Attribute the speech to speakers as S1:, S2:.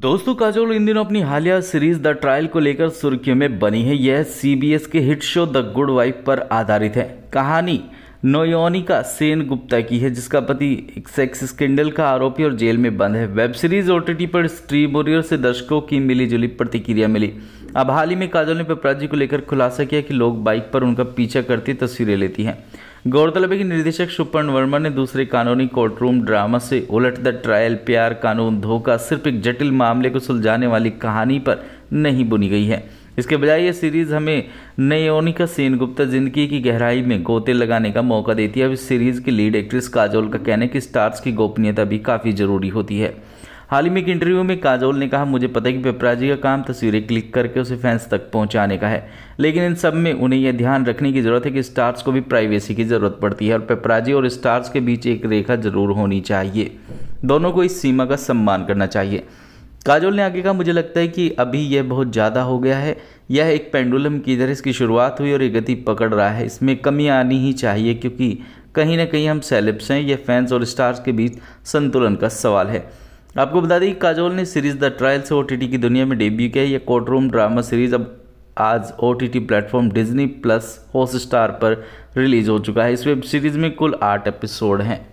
S1: दोस्तों काजोल इन दिनों अपनी हालिया सीरीज द ट्रायल को लेकर सुर्खियों में बनी है यह सीबीएस के hit show The Good Wife पर आधारित है कहानी नोयोनिका सेन गुप्ता की है जिसका पति एक सेक्स स्कैंडल का आरोपी और जेल में बंद है वेब सीरीज ओटीटी पर स्ट्रीम वॉरियर से दर्शकों की मिली जुली प्रतिक्रिया मिली अब हाल ही में काजोल ने पेपराजी को लेकर खुलासा किया कि लोग बाइक पर उनका पीछा करती तस्वीरें लेती हैं गौरतलब है कि निर्देशक सुपर्ण वर्मा ने दूसरे कानूनी कोर्टरूम ड्रामा से उलट द ट्रायल प्यार कानून धोखा सिर्फ एक जटिल मामले को सुलझाने वाली कहानी पर नहीं बुनी गई है इसके बजाय यह सीरीज़ हमें नयोनिका सेन गुप्ता जिंदगी की गहराई में गोते लगाने का मौका देती है अब इस सीरीज़ की लीड एक्ट्रेस काजोल का कहना है कि स्टार्स की गोपनीयता भी काफ़ी ज़रूरी होती है हाल ही में एक इंटरव्यू में काजोल ने कहा मुझे पता है कि पेपराजी का काम तस्वीरें क्लिक करके उसे फैंस तक पहुंचाने का है लेकिन इन सब में उन्हें यह ध्यान रखने की ज़रूरत है कि स्टार्स को भी प्राइवेसी की ज़रूरत पड़ती है और पेपराजी और स्टार्स के बीच एक रेखा ज़रूर होनी चाहिए दोनों को इस सीमा का सम्मान करना चाहिए काजोल ने आगे कहा मुझे लगता है कि अभी यह बहुत ज़्यादा हो गया है यह एक पेंडुलम की इधर इसकी शुरुआत हुई और ये गति पकड़ रहा है इसमें कमी आनी ही चाहिए क्योंकि कहीं ना कहीं हम सेलिब्स हैं यह फैंस और स्टार्स के बीच संतुलन का सवाल है आपको बता दें काजोल ने सीरीज द ट्रायल से ओ की दुनिया में डेब्यू किया है यह कोर्ट रूम ड्रामा सीरीज अब आज O T T platform Disney plus Hotstar पर रिलीज हो चुका है इस वेब सीरीज में कुल आठ एपिसोड हैं